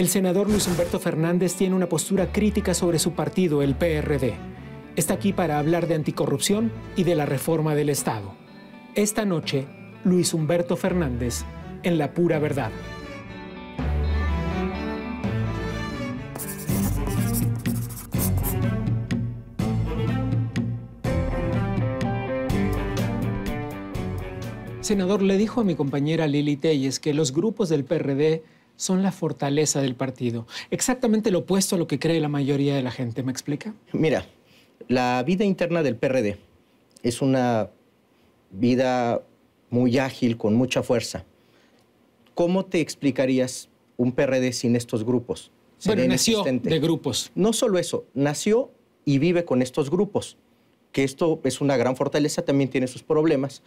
El senador Luis Humberto Fernández tiene una postura crítica sobre su partido, el PRD. Está aquí para hablar de anticorrupción y de la reforma del Estado. Esta noche, Luis Humberto Fernández en La Pura Verdad. Senador, le dijo a mi compañera Lili Telles que los grupos del PRD son la fortaleza del partido. Exactamente lo opuesto a lo que cree la mayoría de la gente, ¿me explica? Mira, la vida interna del PRD es una vida muy ágil, con mucha fuerza. ¿Cómo te explicarías un PRD sin estos grupos? bueno, nació de grupos. No solo eso, nació y vive con estos grupos, que esto es una gran fortaleza, también tiene sus problemas,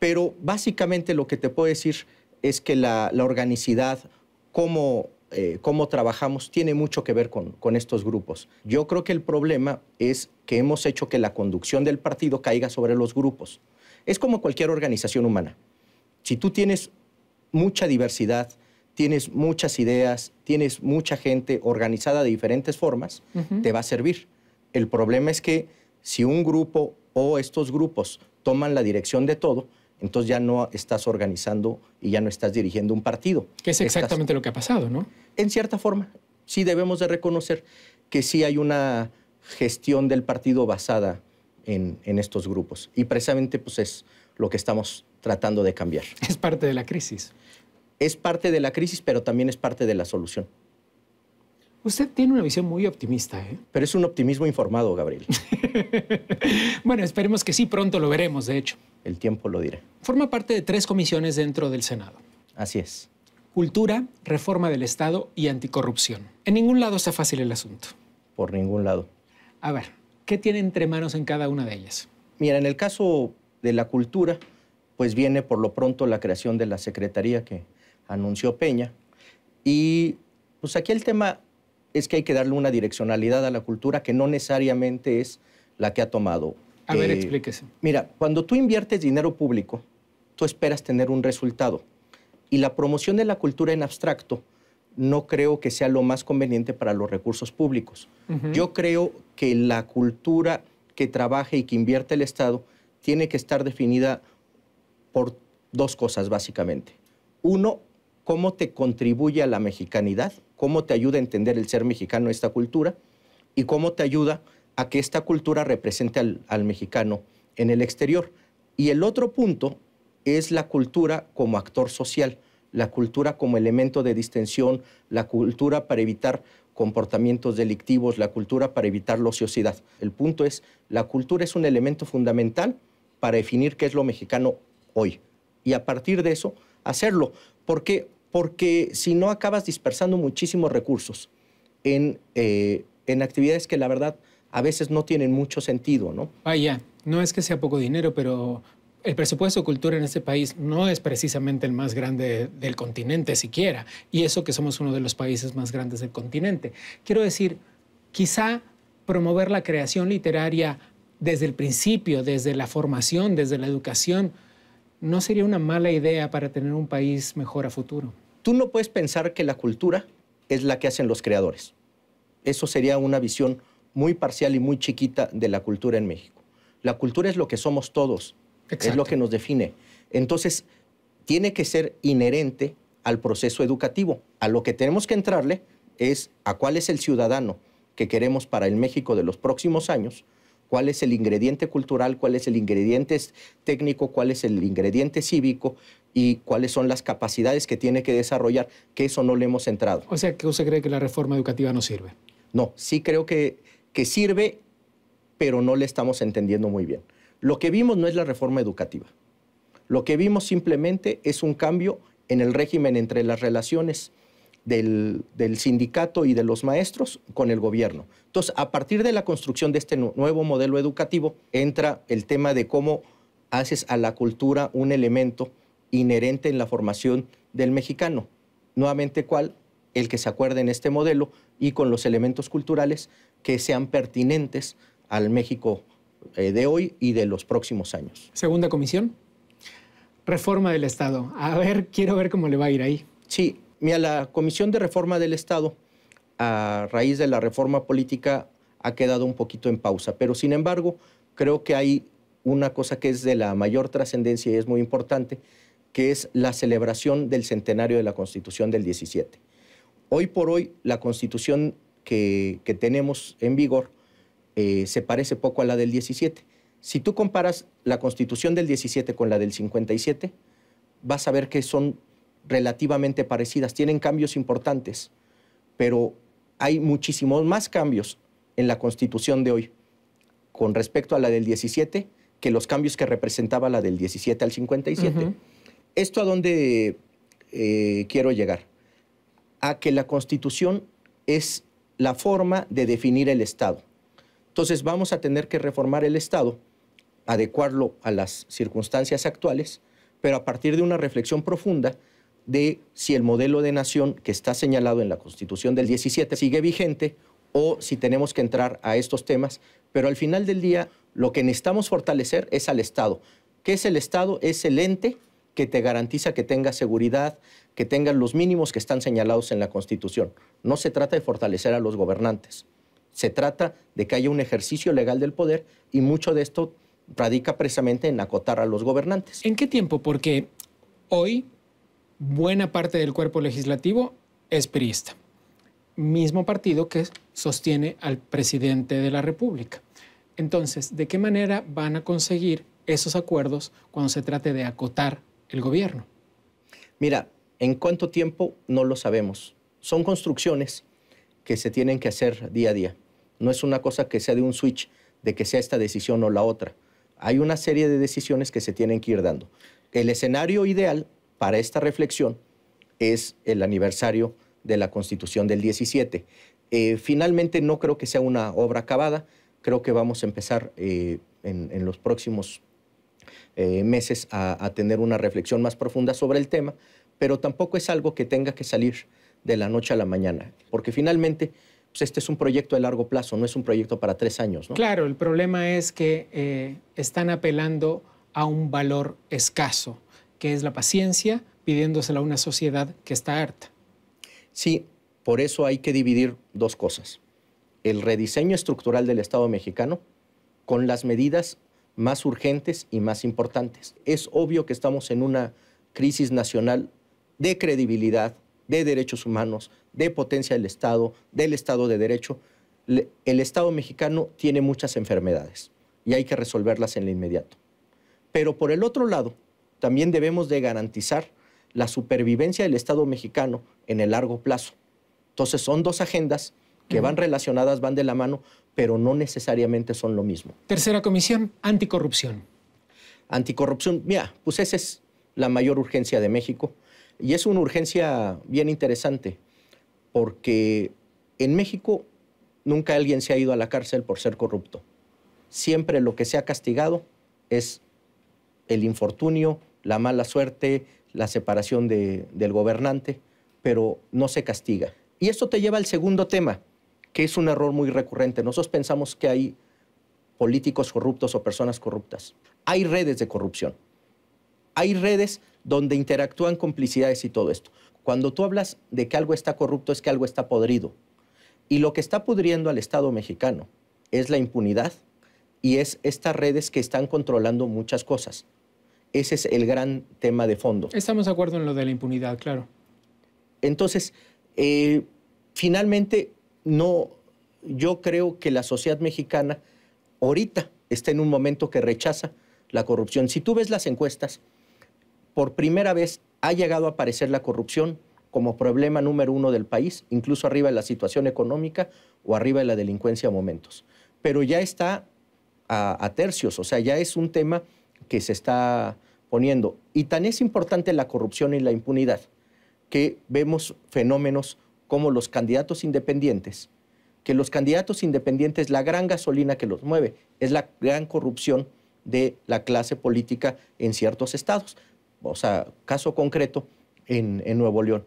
pero básicamente lo que te puedo decir es que la, la organicidad eh, cómo, trabajamos tiene mucho que ver con, estos grupos. Yo creo que el problema es que hemos hecho que la conducción del partido caiga sobre los grupos. Es como cualquier organización humana. Si tú tienes mucha diversidad, tienes muchas ideas, tienes mucha gente organizada de diferentes formas, te va a servir. El problema es que si un grupo o estos grupos toman la dirección de todo, entonces ya no estás organizando y ya no estás dirigiendo un partido. Que es exactamente lo que ha pasado, ¿no? En cierta forma, sí debemos de reconocer que sí hay una gestión del partido basada en, en estos grupos. Y precisamente pues es lo que estamos tratando de cambiar. Es parte de la crisis. Es parte de la crisis, pero también es parte de la solución. Usted tiene una visión muy optimista, ¿eh? Pero es un optimismo informado, Gabriel. bueno, esperemos que sí, pronto lo veremos, de hecho. El tiempo lo dirá. Forma parte de tres comisiones dentro del Senado. Así es. Cultura, reforma del Estado y anticorrupción. En ningún lado está fácil el asunto. Por ningún lado. A ver, ¿qué tiene entre manos en cada una de ellas? Mira, en el caso de la cultura, pues viene por lo pronto la creación de la secretaría que anunció Peña. Y pues aquí el tema es que hay que darle una direccionalidad a la cultura que no necesariamente es la que ha tomado. A ver, eh, explíquese. Mira, cuando tú inviertes dinero público, tú esperas tener un resultado. Y la promoción de la cultura en abstracto no creo que sea lo más conveniente para los recursos públicos. Yo creo que la cultura que trabaje y que invierte el Estado tiene que estar definida por dos cosas, básicamente. Uno, cómo te contribuye a la mexicanidad, cómo te ayuda a entender el ser mexicano esta cultura y cómo te ayuda a que esta cultura represente al, mexicano en el exterior. Y el otro punto es la cultura como actor social, la cultura como elemento de distensión, la cultura para evitar comportamientos delictivos, la cultura para evitar la ociosidad. El punto es, la cultura es un elemento fundamental para definir qué es lo mexicano hoy. Y a partir de eso, hacerlo. Porque si no acabas dispersando muchísimos recursos eh, en, actividades que la verdad a veces no tienen mucho sentido, ¿no? Vaya, no es que sea poco dinero, pero el presupuesto de cultura en este país no es precisamente el más grande del continente siquiera, y eso que somos uno de los países más grandes del continente. Quiero decir, quizá promover la creación literaria desde el principio, desde la formación, desde la educación, no sería una mala idea para tener un país mejor a futuro. Tú no puedes pensar que la cultura es la que hacen los creadores. Eso sería una visión muy parcial y muy chiquita de la cultura en México. La cultura es lo que somos todos, es lo que nos define. Entonces, tiene que ser inherente al proceso educativo. A lo que tenemos que entrarle es a cuál es el ciudadano que queremos para el México de los próximos años, cuál es el ingrediente cultural, cuál es el ingrediente técnico, cuál es el ingrediente cívico y cuáles son las capacidades que tiene que desarrollar, que eso no le hemos entrado. O sea, que usted cree que la reforma educativa no sirve. No, sí creo que, que sirve, pero no le estamos entendiendo muy bien. Lo que vimos no es la reforma educativa. Lo que vimos simplemente es un cambio en el régimen entre las relaciones del, sindicato y de los maestros con el gobierno. Entonces, a partir de la construcción de este nuevo modelo educativo, entra el tema de cómo haces a la cultura un elemento inherente en la formación del mexicano. Nuevamente, ¿cuál? El que se acuerde en este modelo y con los elementos culturales que sean pertinentes al México eh, de hoy y de los próximos años. Segunda comisión reforma del Estado. A ver, quiero ver cómo le va a ir ahí. Sí, Mira, la Comisión de Reforma del Estado, a raíz de la reforma política, ha quedado un poquito en pausa, pero sin embargo, creo que hay una cosa que es de la mayor trascendencia y es muy importante, que es la celebración del centenario de la Constitución del 17. Hoy por hoy, la Constitución que, tenemos en vigor eh, se parece poco a la del 17. Si tú comparas la Constitución del 17 con la del 57, vas a ver que son relativamente parecidas, tienen cambios importantes, pero hay muchísimos más cambios en la constitución de hoy con respecto a la del 17 que los cambios que representaba la del 17 al 57. ¿Esto a dónde eh, quiero llegar? A que la constitución es la forma de definir el Estado. Entonces vamos a tener que reformar el Estado, adecuarlo a las circunstancias actuales, pero a partir de una reflexión profunda de si el modelo de nación que está señalado en la Constitución del 17 sigue vigente o si tenemos que entrar a estos temas, pero al final del día lo que necesitamos fortalecer es al Estado. ¿Qué es el Estado? Es el ente que te garantiza que tengas seguridad, que tengas los mínimos que están señalados en la Constitución. No se trata de fortalecer a los gobernantes, se trata de que haya un ejercicio legal del poder y mucho de esto radica precisamente en acotar a los gobernantes. ¿En qué tiempo? Porque hoy buena parte del cuerpo legislativo es priista. mismo partido que sostiene al presidente de la República. Entonces, ¿de qué manera van a conseguir esos acuerdos cuando se trate de acotar el gobierno? Mira, en cuánto tiempo no lo sabemos. Son construcciones que se tienen que hacer día a día. No es una cosa que sea de un switch, de que sea esta decisión o la otra. Hay una serie de decisiones que se tienen que ir dando. El escenario ideal para esta reflexión es el aniversario de la Constitución del 17. Eh, finalmente no creo que sea una obra acabada, creo que vamos a empezar eh, en, los próximos eh, meses a, tener una reflexión más profunda sobre el tema, pero tampoco es algo que tenga que salir de la noche a la mañana, porque finalmente pues, este es un proyecto de largo plazo, no es un proyecto para tres años. Claro, el problema es que están apelando a un valor escaso que es la paciencia, pidiéndosela a una sociedad que está harta. Sí, por eso hay que dividir dos cosas. El rediseño estructural del Estado mexicano con las medidas más urgentes y más importantes. Es obvio que estamos en una crisis nacional de credibilidad, de derechos humanos, de potencia del Estado, del Estado de Derecho. El Estado mexicano tiene muchas enfermedades y hay que resolverlas en lo inmediato. Pero por el otro lado, también debemos de garantizar la supervivencia del Estado mexicano en el largo plazo. Entonces son dos agendas que van relacionadas, van de la mano, pero no necesariamente son lo mismo. Tercera comisión, anticorrupción. Anticorrupción, mira, pues esa es la mayor urgencia de México y es una urgencia bien interesante porque en México nunca alguien se ha ido a la cárcel por ser corrupto. Siempre lo que se ha castigado es el infortunio, la mala suerte, la separación del gobernante, pero no se castiga. Y esto te lleva al segundo tema, que es un error muy recurrente. Nosotros pensamos que hay políticos corruptos o personas corruptas. Hay redes de corrupción. Hay redes donde interactúan complicidades y todo esto. Cuando tú hablas de que algo está corrupto es que algo está podrido. Y lo que está pudriendo al Estado mexicano es la impunidad y es estas redes que están controlando muchas cosas. Ese es el gran tema de fondo. Estamos de acuerdo en lo de la impunidad, claro. Entonces, eh, finalmente, no, yo creo que la sociedad mexicana ahorita está en un momento que rechaza la corrupción. Si tú ves las encuestas, por primera vez ha llegado a aparecer la corrupción como problema número uno del país, incluso arriba de la situación económica o arriba de la delincuencia a momentos. Pero ya está a tercios, o sea, ya es un tema que se está poniendo. Y tan es importante la corrupción y la impunidad que vemos fenómenos como los candidatos independientes, que los candidatos independientes, la gran gasolina que los mueve es la gran corrupción de la clase política en ciertos estados. O sea, caso concreto en, Nuevo León.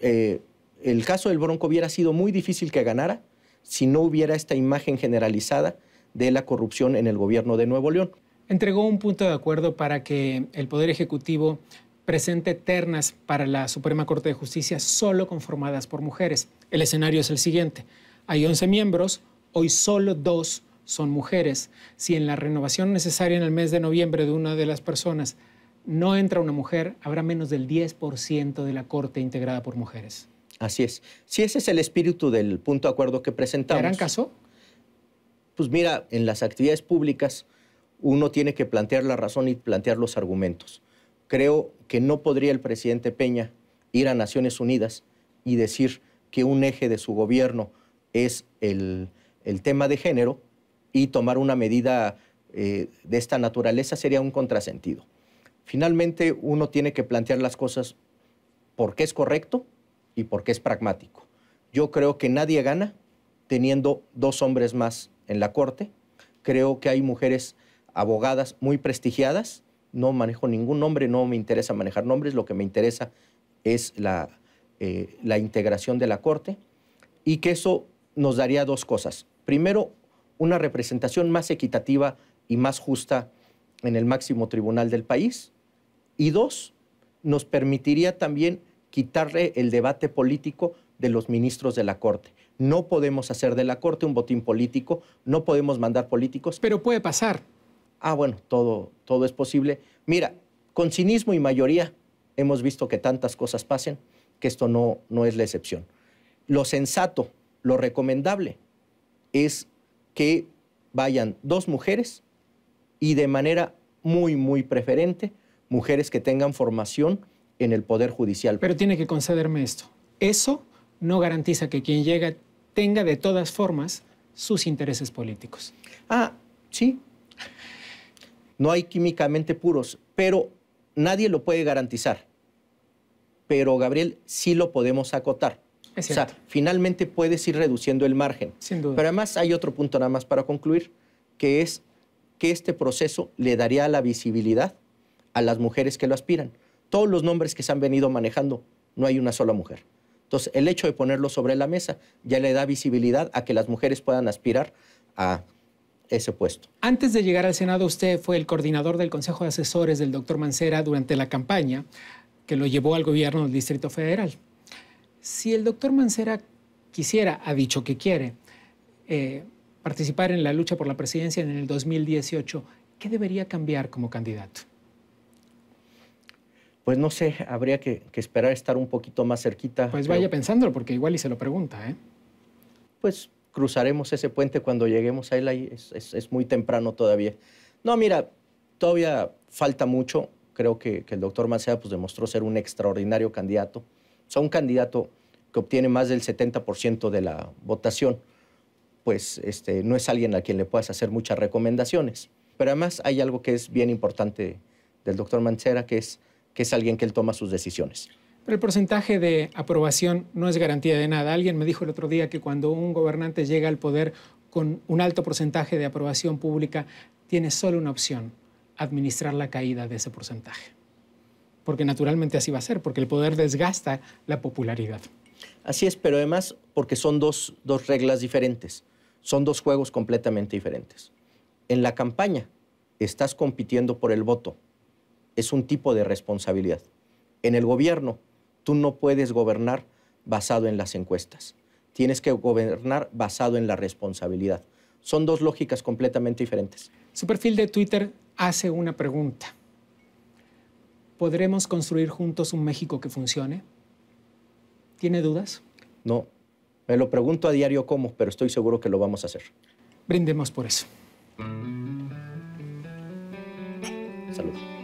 Eh, el caso del Bronco hubiera sido muy difícil que ganara si no hubiera esta imagen generalizada de la corrupción en el gobierno de Nuevo León entregó un punto de acuerdo para que el Poder Ejecutivo presente ternas para la Suprema Corte de Justicia solo conformadas por mujeres. El escenario es el siguiente. Hay 11 miembros, hoy solo dos son mujeres. Si en la renovación necesaria en el mes de noviembre de una de las personas no entra una mujer, habrá menos del 10% de la Corte integrada por mujeres. Así es. Si ese es el espíritu del punto de acuerdo que presentamos. ¿Te caso? Pues mira, en las actividades públicas uno tiene que plantear la razón y plantear los argumentos. Creo que no podría el presidente Peña ir a Naciones Unidas y decir que un eje de su gobierno es el, tema de género y tomar una medida eh, de esta naturaleza sería un contrasentido. Finalmente, uno tiene que plantear las cosas porque es correcto y porque es pragmático. Yo creo que nadie gana teniendo dos hombres más en la Corte. Creo que hay mujeres abogadas muy prestigiadas. No manejo ningún nombre, no me interesa manejar nombres, lo que me interesa es eh, la, integración de la Corte y que eso nos daría dos cosas. Primero, una representación más equitativa y más justa en el máximo tribunal del país. Y dos, nos permitiría también quitarle el debate político de los ministros de la Corte. No podemos hacer de la Corte un botín político, no podemos mandar políticos. Pero puede pasar ah, bueno, todo, todo es posible. Mira, con cinismo y mayoría hemos visto que tantas cosas pasen, que esto no, no es la excepción. Lo sensato, lo recomendable, es que vayan dos mujeres y de manera muy, muy preferente, mujeres que tengan formación en el Poder Judicial. Pero tiene que concederme esto. Eso no garantiza que quien llega tenga de todas formas sus intereses políticos. Ah, sí no hay químicamente puros, pero nadie lo puede garantizar. Pero Gabriel, sí lo podemos acotar. Es o finalmente puedes ir reduciendo el margen. Sin duda. Pero además hay otro punto nada más para concluir, que es que este proceso le daría la visibilidad a las mujeres que lo aspiran. Todos los nombres que se han venido manejando, no hay una sola mujer. Entonces, el hecho de ponerlo sobre la mesa ya le da visibilidad a que las mujeres puedan aspirar a ese puesto. Antes de llegar al Senado, usted fue el coordinador del Consejo de Asesores del doctor Mancera durante la campaña que lo llevó al gobierno del Distrito Federal. Si el doctor Mancera quisiera, ha dicho que quiere, eh, participar en la lucha por la presidencia en el 2018, ¿qué debería cambiar como candidato? Pues no sé, habría que, que esperar estar un poquito más cerquita. Pues vaya pensándolo, porque igual y se lo pregunta, ¿eh? Pues cruzaremos ese puente cuando lleguemos a él, ahí es, muy temprano todavía. No, mira, todavía falta mucho. Creo que, el doctor Mancera pues, demostró ser un extraordinario candidato. O sea, un candidato que obtiene más del 70% de la votación, pues este, no es alguien a quien le puedas hacer muchas recomendaciones. Pero además hay algo que es bien importante del doctor Mancera, que es que es alguien que él toma sus decisiones. Pero el porcentaje de aprobación no es garantía de nada. Alguien me dijo el otro día que cuando un gobernante llega al poder con un alto porcentaje de aprobación pública, tiene solo una opción, administrar la caída de ese porcentaje. Porque naturalmente así va a ser, porque el poder desgasta la popularidad. Así es, pero además porque son dos, dos reglas diferentes, son dos juegos completamente diferentes. En la campaña estás compitiendo por el voto, es un tipo de responsabilidad. En el gobierno Tú no puedes gobernar basado en las encuestas. Tienes que gobernar basado en la responsabilidad. Son dos lógicas completamente diferentes. Su perfil de Twitter hace una pregunta. ¿Podremos construir juntos un México que funcione? ¿Tiene dudas? No. Me lo pregunto a diario cómo, pero estoy seguro que lo vamos a hacer. Brindemos por eso. Salud.